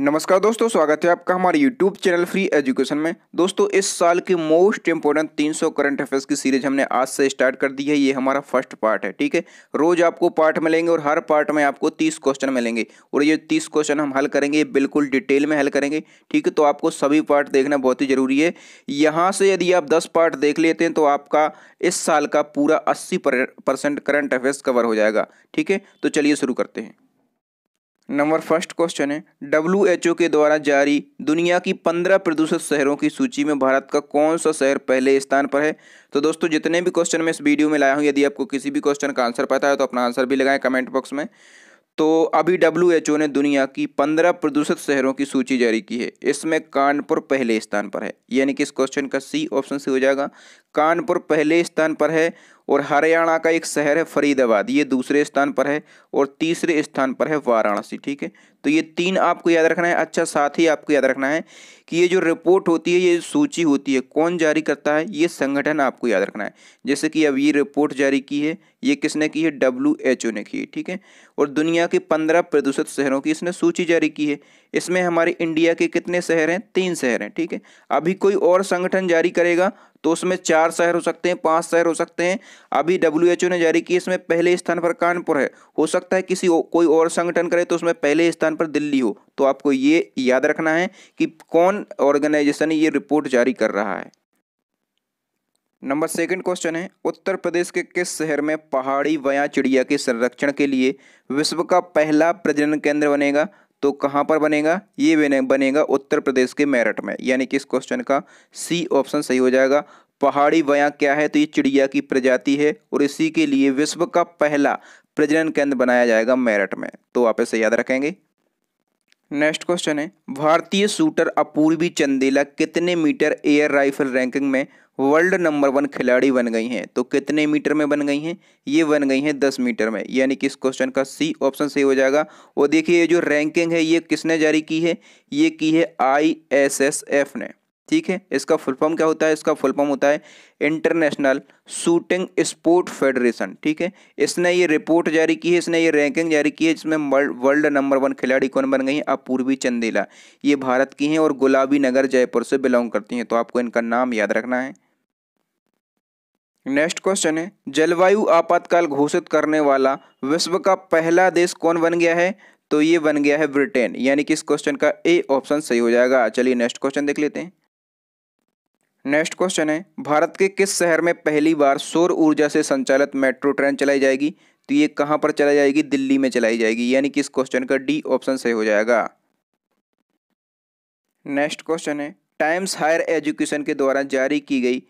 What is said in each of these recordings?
नमस्कार दोस्तों स्वागत है आपका हमारे यूट्यूब चैनल फ्री एजुकेशन में दोस्तों इस साल के मोस्ट इंपॉर्टेंट 300 करंट अफेयर्स की सीरीज हमने आज से स्टार्ट कर दी है ये हमारा फर्स्ट पार्ट है ठीक है रोज आपको पार्ट मिलेंगे और हर पार्ट में आपको 30 क्वेश्चन मिलेंगे और ये 30 क्वेश्चन हम हल करेंगे बिल्कुल डिटेल में हल करेंगे ठीक है तो आपको सभी पार्ट देखना बहुत ही जरूरी है यहाँ से यदि आप दस पार्ट देख लेते हैं तो आपका इस साल का पूरा अस्सी करंट अफेयर्स कवर हो जाएगा ठीक है तो चलिए शुरू करते हैं नंबर फर्स्ट क्वेश्चन है डब्ल्यू के द्वारा जारी दुनिया की पंद्रह प्रदूषित शहरों की सूची में भारत का कौन सा शहर पहले स्थान पर है तो दोस्तों जितने भी क्वेश्चन मैं इस वीडियो में लाया हूँ यदि आपको किसी भी क्वेश्चन का आंसर पता है तो अपना आंसर भी लगाएं कमेंट बॉक्स में तो अभी डब्ल्यू ने दुनिया की पंद्रह प्रदूषित शहरों की सूची जारी की है इसमें कानपुर पहले स्थान पर है यानी कि इस क्वेश्चन का सी ऑप्शन से हो जाएगा कानपुर पहले स्थान पर है और हरियाणा का एक शहर है फरीदाबाद ये दूसरे स्थान पर है और तीसरे स्थान पर है वाराणसी ठीक है तो ये तीन आपको याद रखना है अच्छा साथ ही आपको याद रखना है कि ये जो रिपोर्ट होती है ये सूची होती है कौन जारी करता है ये संगठन आपको याद रखना है जैसे कि अब ये रिपोर्ट जारी की है ये किसने की है डब्ल्यू एच ओ ने की है ठीक है और दुनिया के पंद्रह प्रतिशत शहरों की इसने सूची जारी की है इसमें हमारे इंडिया के कितने शहर हैं तीन शहर हैं ठीक है अभी कोई और संगठन जारी करेगा तो उसमें चार शहर हो सकते हैं पांच शहर हो सकते हैं अभी डब्ल्यू एच ओ ने जारी की इसमें पहले स्थान पर कानपुर है हो सकता है किसी कोई और संगठन करे तो उसमें पहले स्थान स्थान पर दिल्ली हो तो आपको ये याद रखना है कि कौन ऑर्गेनाइजेशन ये रिपोर्ट जारी कर रहा है नंबर सेकंड क्वेश्चन है उत्तर प्रदेश के किस शहर में पहाड़ी वया चिड़िया के संरक्षण के लिए विश्व का पहला प्रजनन केंद्र बनेगा तो कहाँ पर बनेगा ये बनेगा उत्तर प्रदेश के मेरठ में यानी कि इस क्वेश्चन का सी ऑप्शन सही हो जाएगा पहाड़ी वया क्या है तो ये चिड़िया की प्रजाति है और इसी के लिए विश्व का पहला प्रजनन केंद्र बनाया जाएगा मेरठ में तो आप इसे याद रखेंगे नेक्स्ट क्वेश्चन है भारतीय शूटर अपूर्वी चंदेला कितने मीटर एयर राइफल रैंकिंग में वर्ल्ड नंबर वन खिलाड़ी बन गई हैं तो कितने मीटर में बन गई हैं ये बन गई हैं दस मीटर में यानी कि इस क्वेश्चन का सी ऑप्शन सही हो जाएगा और देखिए ये जो रैंकिंग है ये किसने जारी की है ये की है आई एस एस एफ ने ठीक है इसका फुल फॉर्म क्या होता है इसका फुल फॉर्म होता है इंटरनेशनल शूटिंग स्पोर्ट फेडरेशन ठीक है इसने ये रिपोर्ट जारी की है इसने ये रैंकिंग जारी की है जिसमें वर्ल्ड नंबर वन खिलाड़ी कौन बन गई हैं पूर्वी चंदेला ये भारत की हैं और गुलाबी नगर जयपुर से बिलोंग करती हैं तो आपको इनका नाम याद रखना है नेक्स्ट क्वेश्चन है जलवायु आपातकाल घोषित करने वाला विश्व का पहला देश कौन बन गया है तो ये बन गया है ब्रिटेन यानी कि इस क्वेश्चन का ए ऑप्शन सही हो जाएगा चलिए नेक्स्ट क्वेश्चन देख लेते हैं नेक्स्ट क्वेश्चन है भारत के किस शहर में पहली बार सौर ऊर्जा से संचालित मेट्रो ट्रेन चलाई जाएगी तो ये कहाँ पर चलाई जाएगी दिल्ली में चलाई जाएगी यानी कि इस क्वेश्चन का डी ऑप्शन सही हो जाएगा नेक्स्ट क्वेश्चन है टाइम्स हायर एजुकेशन के द्वारा जारी की गई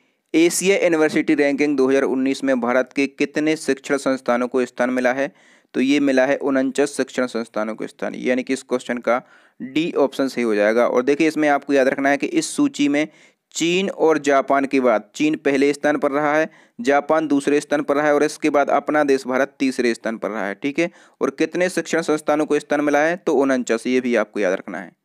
एशिया यूनिवर्सिटी रैंकिंग 2019 में भारत के कितने शिक्षण संस्थानों को स्थान मिला है तो ये मिला है उनचास शिक्षण संस्थानों को स्थान यानी कि इस क्वेश्चन का डी ऑप्शन सही हो जाएगा और देखिए इसमें आपको याद रखना है कि इस सूची में चीन और जापान के बाद चीन पहले स्थान पर रहा है जापान दूसरे स्थान पर रहा है और इसके बाद अपना देश भारत तीसरे स्थान पर रहा है ठीक है और कितने शिक्षण संस्थानों को स्थान मिला है तो उनचास ये भी आपको याद रखना है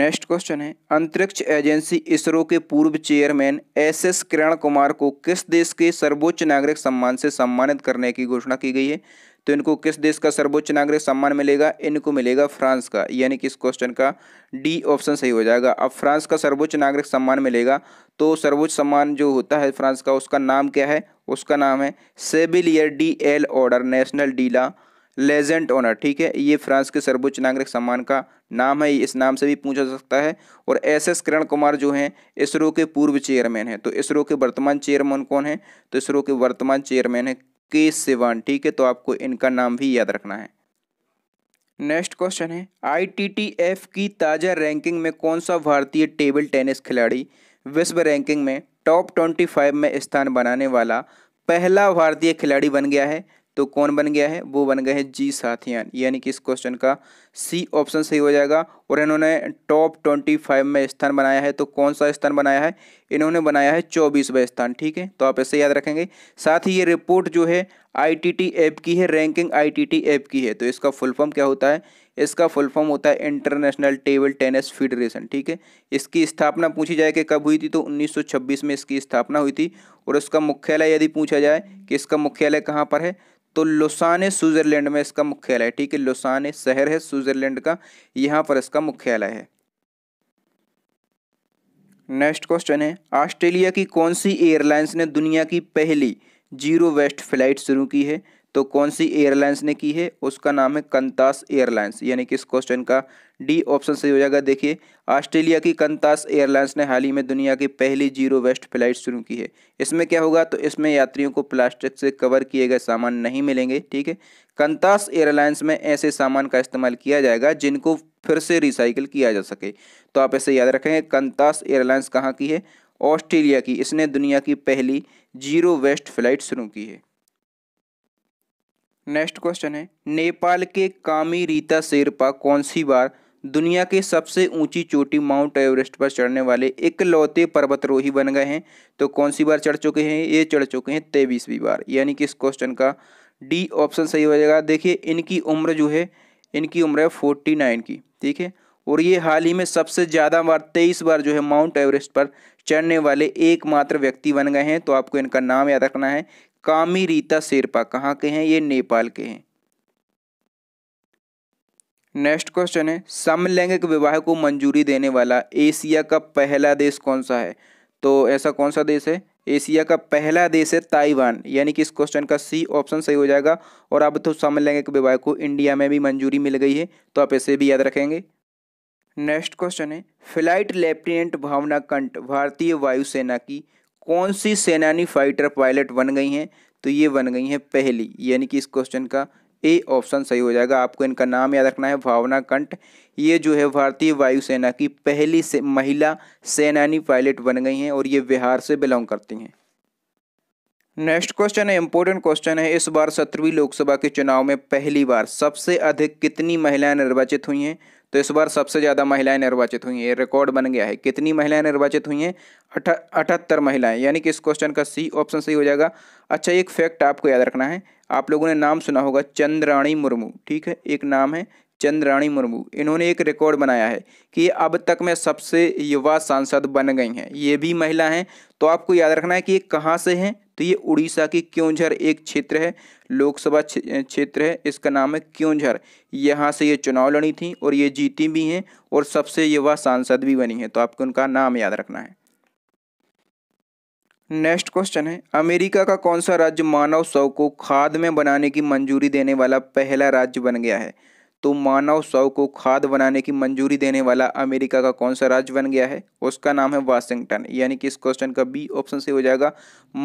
नेक्स्ट क्वेश्चन है अंतरिक्ष एजेंसी इसरो के पूर्व chairman S S Kiran Kumar को किस देश के सर्वोच्च नागरिक सम्मान से सम्मानित करने की घोषणा की गई है तो इनको किस देश का सर्वोच्च नागरिक सम्मान मिलेगा इनको मिलेगा फ्रांस का यानी कि इस क्वेश्चन का डी ऑप्शन सही हो जाएगा अब फ्रांस का सर्वोच्च नागरिक सम्मान मिलेगा तो सर्वोच्च सम्मान जो होता है फ्रांस का उसका नाम क्या है उसका नाम है सेबिलियर डी एल ऑर्डर नेशनल डीला लेजेंट ऑनर ठीक है ये फ्रांस के सर्वोच्च नागरिक सम्मान का नाम है इस नाम से भी पूछा जा सकता है और एस एस किरण कुमार जो हैं इसरो के पूर्व चेयरमैन हैं तो इसरो के वर्तमान चेयरमैन कौन है तो इसरो के वर्तमान चेयरमैन हैं के सिवान ठीक है तो आपको इनका नाम भी याद रखना है नेक्स्ट क्वेश्चन है आईटीटीएफ की ताज़ा रैंकिंग में कौन सा भारतीय टेबल टेनिस खिलाड़ी विश्व रैंकिंग में टॉप ट्वेंटी फाइव में स्थान बनाने वाला पहला भारतीय खिलाड़ी बन गया है तो कौन बन गया है वो बन गए हैं जी साथियान यानी कि इस क्वेश्चन का सी ऑप्शन सही हो जाएगा और इन्होंने टॉप ट्वेंटी फाइव में स्थान बनाया है तो कौन सा स्थान बनाया है इन्होंने बनाया है चौबीसवा स्थान ठीक है तो आप ऐसे याद रखेंगे साथ ही ये रिपोर्ट जो है आईटीटी ऐप की है रैंकिंग आईटीटी ऐप की है तो इसका फुल फॉर्म क्या होता है इसका फुल फॉर्म होता है इंटरनेशनल टेबल टेनिस फेडरेशन ठीक है इसकी स्थापना पूछी जाए कि कब हुई थी तो 1926 में इसकी स्थापना हुई थी और इसका मुख्यालय यदि पूछा जाए कि इसका मुख्यालय कहाँ पर है तो लोसाने स्विट्जरलैंड में इसका मुख्यालय है ठीक है लोसाने शहर है स्विट्जरलैंड का यहाँ पर इसका मुख्यालय है नेक्स्ट क्वेश्चन है ऑस्ट्रेलिया की कौन सी एयरलाइंस ने दुनिया की पहली जीरो वेस्ट फ्लाइट शुरू की है तो कौन सी एयरलाइंस ने की है उसका नाम है कंतास एयरलाइंस यानी कि इस क्वेश्चन का डी ऑप्शन सही हो जाएगा देखिए ऑस्ट्रेलिया की कंतास एयरलाइंस ने हाल ही में दुनिया की पहली जीरो वेस्ट फ्लाइट शुरू की है इसमें क्या होगा तो इसमें यात्रियों को प्लास्टिक से कवर किए गए सामान नहीं मिलेंगे ठीक है कंतास एयरलाइंस में ऐसे सामान का इस्तेमाल किया जाएगा जिनको फिर से रिसाइकिल किया जा सके तो आप ऐसे याद रखेंगे कंतास एयरलाइंस कहाँ की है ऑस्ट्रेलिया की इसने दुनिया की पहली जीरो वेस्ट फ्लाइट शुरू की है नेक्स्ट क्वेश्चन है नेपाल के कामी रीता शेरपा कौन सी बार दुनिया के सबसे ऊंची चोटी माउंट एवरेस्ट पर चढ़ने वाले इकलौते पर्वतरोही बन गए हैं तो कौन सी बार चढ़ चुके हैं ये चढ़ चुके हैं तेईसवीं बार यानी कि इस क्वेश्चन का डी ऑप्शन सही हो जाएगा देखिए इनकी उम्र जो है इनकी उम्र है फोर्टी नाइन की ठीक है और ये हाल ही में सबसे ज़्यादा बार तेईस बार जो है माउंट एवरेस्ट पर चढ़ने वाले एकमात्र व्यक्ति बन गए हैं तो आपको इनका नाम याद रखना है कामी रीता शेरपा कहाँ के हैं ये नेपाल के हैं नेक्स्ट क्वेश्चन है समलैंगिक विवाह को मंजूरी देने वाला एशिया का पहला देश कौन सा है तो ऐसा कौन सा देश है एशिया का पहला देश है ताइवान यानी कि इस क्वेश्चन का सी ऑप्शन सही हो जाएगा और अब तो समलैंगिक विवाह को इंडिया में भी मंजूरी मिल गई है तो आप इसे भी याद रखेंगे नेक्स्ट क्वेश्चन है फ्लाइट लेफ्टिनेंट भावना कंट भारतीय वायुसेना की कौन सी सेनानी फाइटर पायलट बन गई हैं तो ये बन गई हैं पहली यानी कि इस क्वेश्चन का ए ऑप्शन सही हो जाएगा आपको इनका नाम याद रखना है भावना कंठ ये जो है भारतीय वायुसेना की पहली से महिला सेनानी पायलट बन गई हैं और ये बिहार से बिलोंग करती हैं नेक्स्ट क्वेश्चन है इंपॉर्टेंट क्वेश्चन है इस बार सत्रहवीं लोकसभा के चुनाव में पहली बार सबसे अधिक कितनी महिलाएं निर्वाचित हुई हैं तो इस बार सबसे ज़्यादा महिलाएं निर्वाचित हुई हैं रिकॉर्ड बन गया है कितनी महिलाएं निर्वाचित हुई हैं अठहत्तर महिलाएं यानी कि इस क्वेश्चन का सी ऑप्शन सही हो जाएगा अच्छा एक फैक्ट आपको याद रखना है आप लोगों ने नाम सुना होगा चंद्राणी मुर्मू ठीक है एक नाम है चंद्राणी मुर्मू इन्होंने एक रिकॉर्ड बनाया है कि अब तक में सबसे युवा सांसद बन गई हैं ये भी महिला हैं तो आपको याद रखना है कि ये कहाँ से हैं तो ये उड़ीसा की क्योंझर एक क्षेत्र है लोकसभा क्षेत्र है इसका नाम है क्योंझर यहाँ से ये चुनाव लड़ी थी और ये जीती भी हैं और सबसे युवा सांसद भी बनी हैं तो आपको उनका नाम याद रखना है नेक्स्ट क्वेश्चन है अमेरिका का कौन सा राज्य मानव शव को खाद में बनाने की मंजूरी देने वाला पहला राज्य बन गया है तो मानव शव को खाद बनाने की मंजूरी देने वाला अमेरिका का कौन सा राज्य बन गया है उसका नाम है वाशिंगटन यानी कि इस क्वेश्चन का बी ऑप्शन से हो जाएगा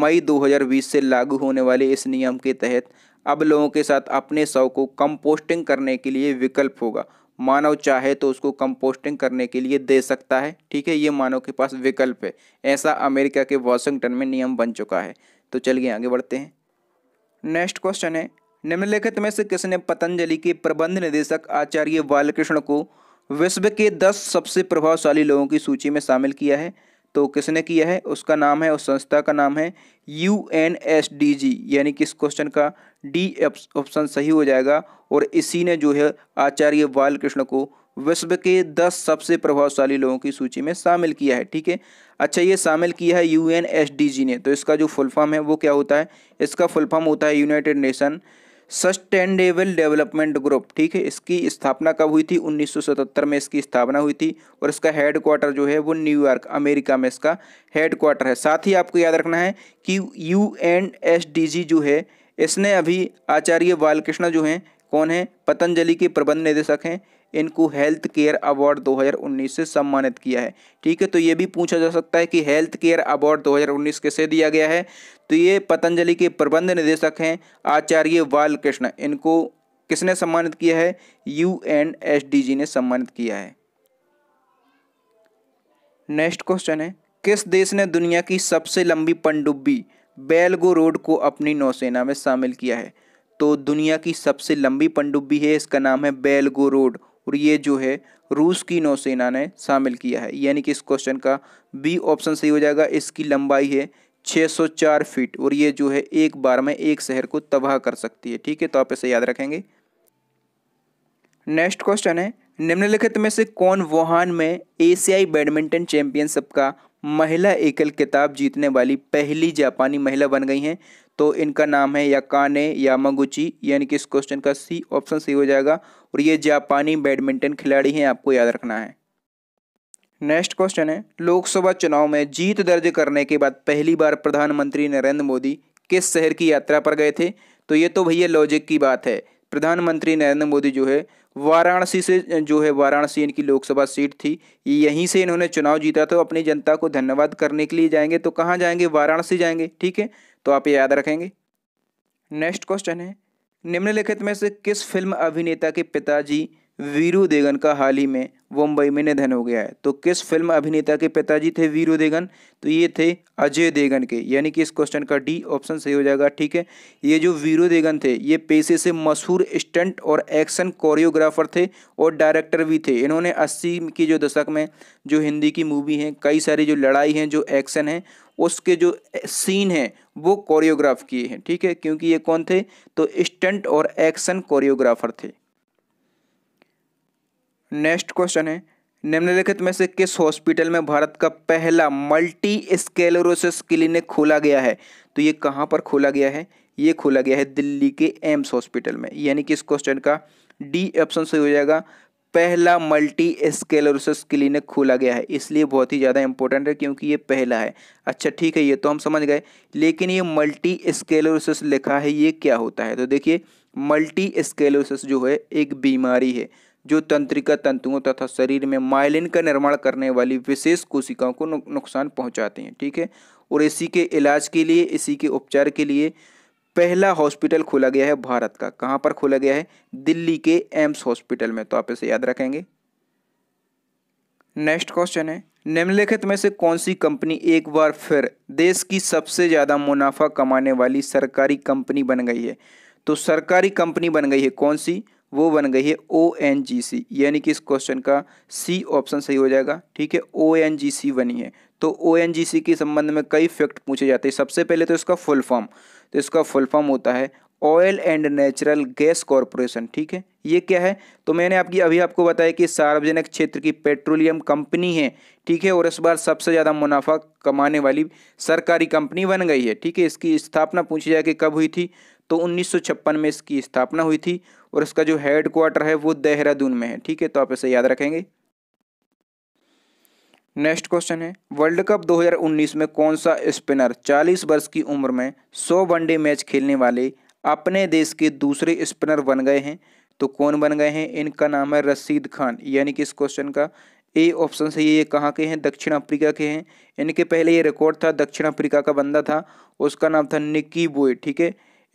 मई 2020 से लागू होने वाले इस नियम के तहत अब लोगों के साथ अपने शव को कंपोस्टिंग करने के लिए विकल्प होगा मानव चाहे तो उसको कंपोस्टिंग करने के लिए दे सकता है ठीक है ये मानव के पास विकल्प है ऐसा अमेरिका के वाशिंगटन में नियम बन चुका है तो चलिए आगे बढ़ते हैं नेक्स्ट क्वेश्चन है निम्नलिखित में से किसने पतंजलि के प्रबंध निदेशक आचार्य बालकृष्ण को विश्व के दस सबसे प्रभावशाली लोगों की सूची में शामिल किया है तो किसने किया है उसका नाम है उस संस्था का नाम है U N S D G यानी कि इस क्वेश्चन का डी ऑप्शन सही हो जाएगा और इसी ने जो है आचार्य बालकृष्ण को विश्व के दस सबसे प्रभावशाली लोगों की सूची में शामिल किया है ठीक है अच्छा ये शामिल किया है U N S D G ने तो इसका जो फुल फॉर्म है वो क्या होता है इसका फुलफॉर्म होता है United Nation sustainable development group ठीक है इसकी स्थापना कब हुई थी 1977 में इसकी स्थापना हुई थी और इसका हेड क्वार्टर जो है वो न्यूयॉर्क अमेरिका में इसका हेड क्वार्टर है साथ ही आपको याद रखना है कि U N S D G जो है इसने अभी आचार्य बालकृष्ण जो हैं कौन है पतंजलि के प्रबंध निदेशक हैं इनको हेल्थ केयर अवार्ड 2019 से सम्मानित किया है ठीक है तो ये भी पूछा जा सकता है कि हेल्थ केयर अवार्ड 2019 किसे दिया गया है तो ये पतंजलि के प्रबंध निदेशक हैं आचार्य बालकृष्ण इनको किसने सम्मानित किया है U N S D G ने सम्मानित किया है नेक्स्ट क्वेश्चन है किस देश ने दुनिया की सबसे लंबी पनडुब्बी बेलगो रोड को अपनी नौसेना में शामिल किया है तो दुनिया की सबसे लंबी पनडुब्बी है इसका नाम है बेलगो रोड और ये जो है रूस की नौसेना ने शामिल किया है यानी कि इस क्वेश्चन का बी ऑप्शन सही हो जाएगा इसकी लंबाई है 604 फीट और ये जो है एक बार में एक शहर को तबाह कर सकती है ठीक है तो आप इसे याद रखेंगे नेक्स्ट क्वेश्चन है निम्नलिखित में से कौन वुहान में एशियाई बैडमिंटन चैंपियनशिप का महिला एकल किताब जीतने वाली पहली जापानी महिला बन गई हैं तो इनका नाम है या या मगुची यानी कि इस क्वेश्चन का सी ऑप्शन सही हो जाएगा और ये जापानी बैडमिंटन खिलाड़ी हैं आपको याद रखना है नेक्स्ट क्वेश्चन है लोकसभा चुनाव में जीत दर्ज करने के बाद पहली बार प्रधानमंत्री नरेंद्र मोदी किस शहर की यात्रा पर गए थे तो ये तो भैया लॉजिक की बात है प्रधानमंत्री नरेंद्र मोदी जो है वाराणसी से जो है वाराणसी इनकी लोकसभा सीट थी यहीं से इन्होंने चुनाव जीता तो अपनी जनता को धन्यवाद करने के लिए जाएंगे तो कहाँ जाएंगे वाराणसी जाएंगे ठीक है तो आप याद रखेंगे नेक्स्ट क्वेश्चन है निम्नलिखित में से किस फिल्म अभिनेता के पिताजी वीरू देगन का हाल ही में मुंबई में निधन हो गया है तो किस फिल्म अभिनेता के पिताजी थे वीरू देगन तो ये थे अजय देगन के यानी कि इस क्वेश्चन का डी ऑप्शन सही हो जाएगा ठीक है ये जो वीरू देगन थे ये पेशे से मशहूर स्टंट और एक्शन कोरियोग्राफर थे और डायरेक्टर भी थे इन्होंने अस्सी की जो दशक में जो हिंदी की मूवी हैं कई सारी जो लड़ाई हैं जो एक्शन हैं उसके जो सीन हैं वो कोरियोग्राफ किए हैं ठीक है क्योंकि ये कौन थे तो स्टंट और एक्शन कोरियोग्राफर थे नेक्स्ट क्वेश्चन है निम्नलिखित में से किस हॉस्पिटल में भारत का पहला मल्टी स्केलोरोसिस क्लिनिक खोला गया है तो ये कहाँ पर खोला गया है ये खोला गया है दिल्ली के एम्स हॉस्पिटल में यानी कि इस क्वेश्चन का डी ऑप्शन सही हो जाएगा पहला मल्टी स्केलोरोसिस क्लिनिक खोला गया है इसलिए बहुत ही ज़्यादा इंपॉर्टेंट है क्योंकि ये पहला है अच्छा ठीक है ये तो हम समझ गए लेकिन ये मल्टी स्केलोरोसिस लिखा है ये क्या होता है तो देखिए मल्टी स्केलोरोसिस जो है एक बीमारी है जो तंत्रिका तंतुओं तथा शरीर में माइलिन का निर्माण करने वाली विशेष कोशिकाओं को नुकसान पहुँचाते हैं ठीक है और इसी के इलाज के लिए इसी के उपचार के लिए पहला हॉस्पिटल खोला गया है भारत का कहां पर खोला गया है दिल्ली के एम्स हॉस्पिटल में तो आप इसे याद रखेंगे नेक्स्ट क्वेश्चन है निम्नलिखित में से कौन सी कंपनी एक बार फिर देश की सबसे ज़्यादा मुनाफा कमाने वाली सरकारी कंपनी बन गई है तो सरकारी कंपनी बन गई है कौन सी वो बन गई है ओ एन जी सी यानी कि इस क्वेश्चन का सी ऑप्शन सही हो जाएगा ठीक है ओ एन जी सी बनी है तो ओ एन जी सी के संबंध में कई फैक्ट पूछे जाते हैं सबसे पहले तो इसका फुल फॉर्म तो इसका फुल फॉर्म होता है oil and natural gas corporation ठीक है ये क्या है तो मैंने आपकी अभी आपको बताया कि सार्वजनिक क्षेत्र की पेट्रोलियम कंपनी है ठीक है और इस बार सबसे ज़्यादा मुनाफा कमाने वाली सरकारी कंपनी बन गई है ठीक है इसकी स्थापना पूछी जाए कि कब हुई थी तो उन्नीस में इसकी स्थापना हुई थी और इसका जो हेड क्वार्टर है वो देहरादून में है ठीक है तो आप इसे याद रखेंगे नेक्स्ट क्वेश्चन है वर्ल्ड कप 2019 में कौन सा स्पिनर 40 वर्ष की उम्र में 100 वनडे मैच खेलने वाले अपने देश के दूसरे स्पिनर बन गए हैं तो कौन बन गए हैं इनका नाम है रसीद खान यानी कि इस क्वेश्चन का ए ऑप्शन से ये कहाँ के हैं दक्षिण अफ्रीका के हैं इनके पहले ये रिकॉर्ड था दक्षिण अफ्रीका का बंदा था उसका नाम था निक्की बोए ठीक है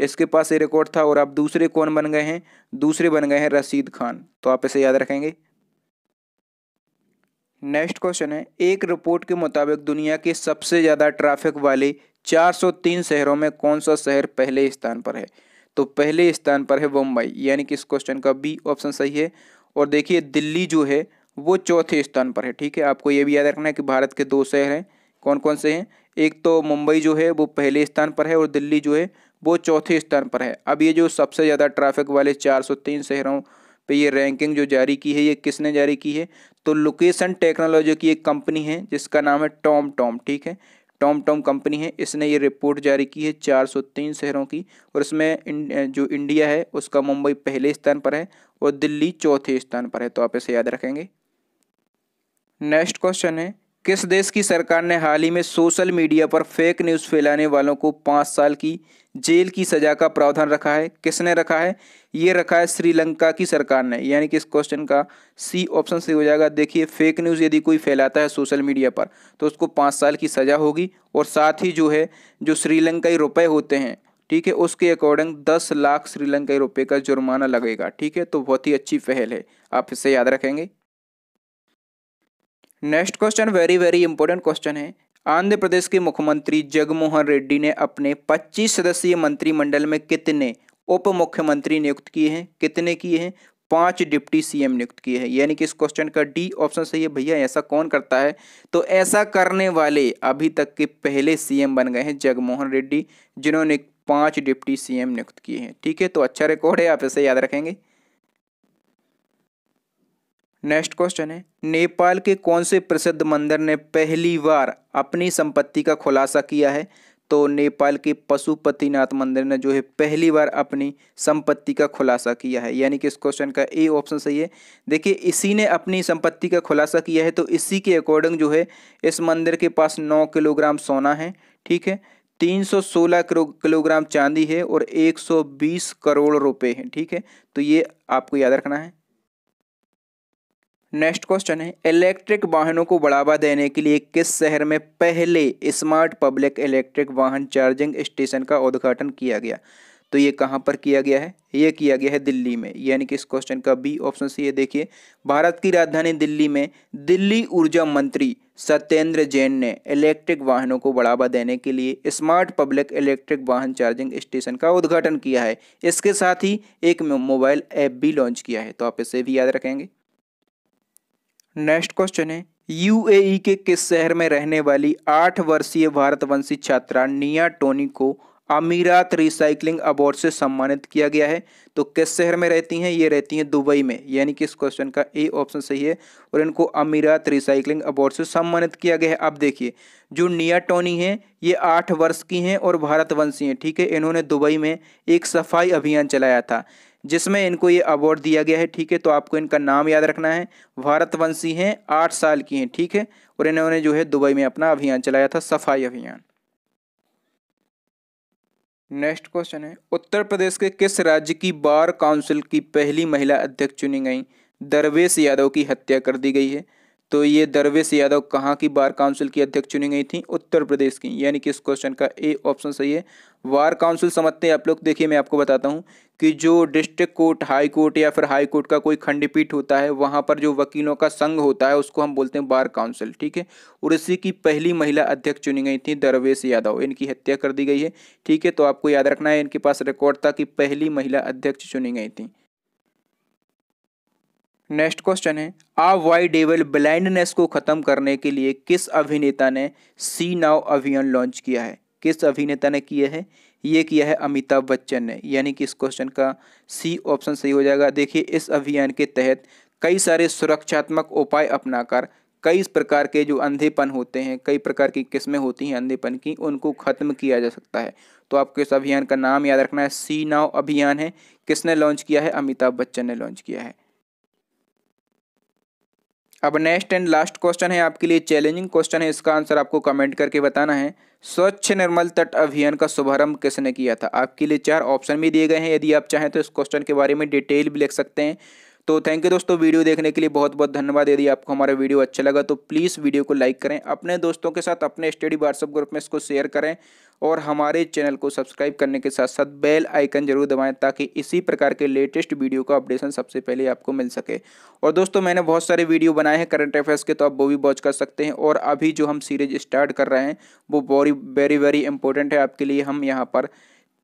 इसके पास ये रिकॉर्ड था और आप दूसरे कौन बन गए हैं दूसरे बन गए हैं रसीद खान तो आप इसे याद रखेंगे नेक्स्ट क्वेश्चन है एक रिपोर्ट के मुताबिक दुनिया के सबसे ज़्यादा ट्रैफिक वाले 403 शहरों में कौन सा शहर पहले स्थान पर है तो पहले स्थान पर है मुंबई यानी कि इस क्वेश्चन का बी ऑप्शन सही है और देखिए दिल्ली जो है वो चौथे स्थान पर है ठीक है आपको ये भी याद रखना है कि भारत के दो शहर हैं कौन कौन से हैं एक तो मुंबई जो है वो पहले स्थान पर है और दिल्ली जो है वो चौथे स्थान पर है अब ये जो सबसे ज़्यादा ट्रैफिक वाले चार शहरों पे ये रैंकिंग जो जारी की है ये किसने जारी की है तो लोकेशन टेक्नोलॉजी की एक कंपनी है जिसका नाम है टॉम टॉम ठीक है टॉम टॉम कंपनी है इसने ये रिपोर्ट जारी की है 403 शहरों की और इसमें जो इंडिया है उसका मुंबई पहले स्थान पर है और दिल्ली चौथे स्थान पर है तो आप इसे याद रखेंगे नेक्स्ट क्वेश्चन है किस देश की सरकार ने हाल ही में सोशल मीडिया पर फेक न्यूज़ फैलाने वालों को पाँच साल की जेल की सजा का प्रावधान रखा है किसने रखा है ये रखा है श्रीलंका की सरकार ने यानी कि इस क्वेश्चन का सी ऑप्शन सही हो जाएगा देखिए फेक न्यूज़ यदि कोई फैलाता है सोशल मीडिया पर तो उसको पाँच साल की सज़ा होगी और साथ ही जो है जो श्रीलंकाई रुपए होते हैं ठीक है उसके अकॉर्डिंग दस लाख श्रीलंकाई रुपये का जुर्माना लगेगा ठीक है तो बहुत ही अच्छी पहल है आप इसे याद रखेंगे next question very very important question है आंध्र प्रदेश के मुख्यमंत्री जगमोहन रेड्डी ने अपने 25 सदस्यीय मंत्रिमंडल में कितने उप मुख्यमंत्री नियुक्त किए हैं कितने किए हैं पांच डिप्टी सीएम नियुक्त किए हैं यानी कि इस क्वेश्चन का डी ऑप्शन सही है भैया ऐसा कौन करता है तो ऐसा करने वाले अभी तक के पहले सीएम बन गए हैं जगमोहन रेड्डी जिन्होंने पांच डिप्टी सीएम नियुक्त किए हैं ठीक है तो अच्छा रिकॉर्ड है आप इसे याद रखेंगे नेक्स्ट क्वेश्चन है नेपाल के कौन से प्रसिद्ध मंदिर ने पहली बार अपनी संपत्ति का खुलासा किया है तो नेपाल के पशुपतिनाथ मंदिर ने जो है पहली बार अपनी संपत्ति का खुलासा किया है यानी कि इस क्वेश्चन का ए ऑप्शन सही है देखिए इसी ने अपनी संपत्ति का खुलासा किया है तो इसी के अकॉर्डिंग जो है इस मंदिर के पास नौ किलोग्राम सोना है ठीक है 316 किलो किलोग्राम चांदी है और 120 करोड़ रुपए हैं ठीक है तो ये आपको याद रखना है नेक्स्ट क्वेश्चन है इलेक्ट्रिक वाहनों को बढ़ावा देने के लिए किस शहर में पहले स्मार्ट पब्लिक इलेक्ट्रिक वाहन चार्जिंग स्टेशन का उद्घाटन किया गया तो ये कहाँ पर किया गया है ये किया गया है दिल्ली में यानी कि इस क्वेश्चन का बी ऑप्शन सी ये देखिए भारत की राजधानी दिल्ली में दिल्ली ऊर्जा मंत्री सत्येंद्र जैन ने इलेक्ट्रिक वाहनों को बढ़ावा देने के लिए स्मार्ट पब्लिक इलेक्ट्रिक वाहन चार्जिंग स्टेशन का उद्घाटन किया है इसके साथ ही एक मोबाइल ऐप भी लॉन्च किया है तो आप इसे भी याद रखेंगे नेक्स्ट क्वेश्चन है यूएई e के किस शहर में रहने वाली आठ वर्षीय भारतवंशी छात्रा निया टोनी को अमीरात रिसाइकलिंग अवार्ड से सम्मानित किया गया है तो किस शहर में रहती हैं ये रहती हैं दुबई में यानी कि इस क्वेश्चन का ए ऑप्शन सही है और इनको अमीरात रिसाइकलिंग अवार्ड से सम्मानित किया गया है अब देखिए जो निया टोनी हैं ये आठ वर्ष की हैं और भारतवंशी हैं ठीक है इन्होंने दुबई में एक सफाई अभियान चलाया था जिसमें इनको ये अवार्ड दिया गया है ठीक है तो आपको इनका नाम याद रखना है भारतवंशी हैं आठ साल की हैं ठीक है और इन्होंने जो है दुबई में अपना अभियान चलाया था सफाई अभियान नेक्स्ट क्वेश्चन है उत्तर प्रदेश के किस राज्य की बार काउंसिल की पहली महिला अध्यक्ष चुनी गई दरवेश यादव की हत्या कर दी गई है तो ये दरवेश यादव कहाँ की बार काउंसिल की अध्यक्ष चुनी गई थी उत्तर प्रदेश की यानी कि इस क्वेश्चन का ए ऑप्शन सही है बार काउंसिल समझते हैं आप लोग देखिए मैं आपको बताता हूँ कि जो डिस्ट्रिक्ट कोर्ट हाई कोर्ट या फिर हाई कोर्ट का कोई खंडपीठ होता है वहाँ पर जो वकीलों का संघ होता है उसको हम बोलते हैं बार काउंसिल ठीक है और इसी की पहली महिला अध्यक्ष चुनी गई थी दरवेश यादव इनकी हत्या कर दी गई है ठीक है तो आपको याद रखना है इनके पास रिकॉर्ड था कि पहली महिला अध्यक्ष चुनी गई थी नेक्स्ट क्वेश्चन है आ वाई डेवल ब्लाइंडनेस को खत्म करने के लिए किस अभिनेता ने सी नाव अभियान लॉन्च किया है किस अभिनेता ने किया है ये किया है अमिताभ बच्चन ने यानी कि इस क्वेश्चन का सी ऑप्शन सही हो जाएगा देखिए इस अभियान के तहत कई सारे सुरक्षात्मक उपाय अपनाकर कई प्रकार के जो अंधेपन होते हैं कई प्रकार की किस्में होती हैं अंधेपन की उनको ख़त्म किया जा सकता है तो आपको इस अभियान का नाम याद रखना है सी नाव अभियान है किसने लॉन्च किया है अमिताभ बच्चन ने लॉन्च किया है अब नेक्स्ट एंड लास्ट क्वेश्चन है आपके लिए चैलेंजिंग क्वेश्चन है इसका आंसर आपको कमेंट करके बताना है स्वच्छ निर्मल तट अभियान का शुभारंभ किसने किया था आपके लिए चार ऑप्शन भी दिए गए हैं यदि आप चाहें तो इस क्वेश्चन के बारे में डिटेल भी लिख सकते हैं तो थैंक यू दोस्तों वीडियो देखने के लिए बहुत बहुत धन्यवाद यदि आपको हमारा वीडियो अच्छा लगा तो प्लीज़ वीडियो को लाइक करें अपने दोस्तों के साथ अपने स्टडी व्हाट्सअप ग्रुप में इसको शेयर करें और हमारे चैनल को सब्सक्राइब करने के साथ साथ बेल आइकन जरूर दबाएं ताकि इसी प्रकार के लेटेस्ट वीडियो का अपडेशन सबसे पहले आपको मिल सके और दोस्तों मैंने बहुत सारे वीडियो बनाए हैं करंट अफेयर्स के तो आप वो भी वॉच कर सकते हैं और अभी जो हम सीरीज स्टार्ट कर रहे हैं वो वेरी वेरी वेरी इंपॉर्टेंट है आपके लिए हम यहाँ पर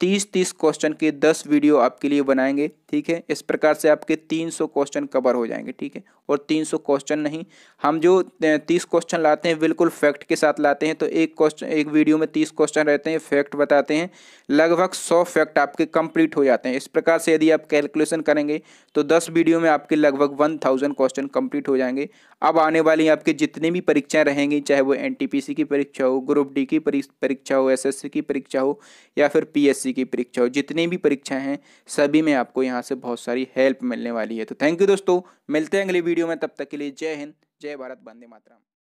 तीस तीस क्वेश्चन के दस वीडियो आपके लिए बनाएंगे ठीक है इस प्रकार से आपके तीन सौ क्वेश्चन कवर हो जाएंगे ठीक है और तीन सौ क्वेश्चन नहीं हम जो तीस क्वेश्चन लाते हैं बिल्कुल फैक्ट के साथ लाते हैं तो एक क्वेश्चन एक वीडियो में तीस क्वेश्चन रहते हैं फैक्ट बताते हैं लगभग सौ फैक्ट आपके कंप्लीट हो जाते हैं इस प्रकार से यदि आप कैलकुलेशन करेंगे तो दस वीडियो में आपके लगभग वन थाउजेंड क्वेश्चन कंप्लीट हो जाएंगे अब आने वाली आपके जितनी भी परीक्षाएँ रहेंगी चाहे वो एन की परीक्षा हो ग्रुप डी की परीक्षा हो एस की परीक्षा हो या फिर पी यूपीएससी की परीक्षा और जितनी भी परीक्षाएं हैं सभी में आपको यहाँ से बहुत सारी हेल्प मिलने वाली है तो थैंक यू दोस्तों मिलते हैं अगले वीडियो में तब तक के लिए जय हिंद जय भारत बंदे मातरम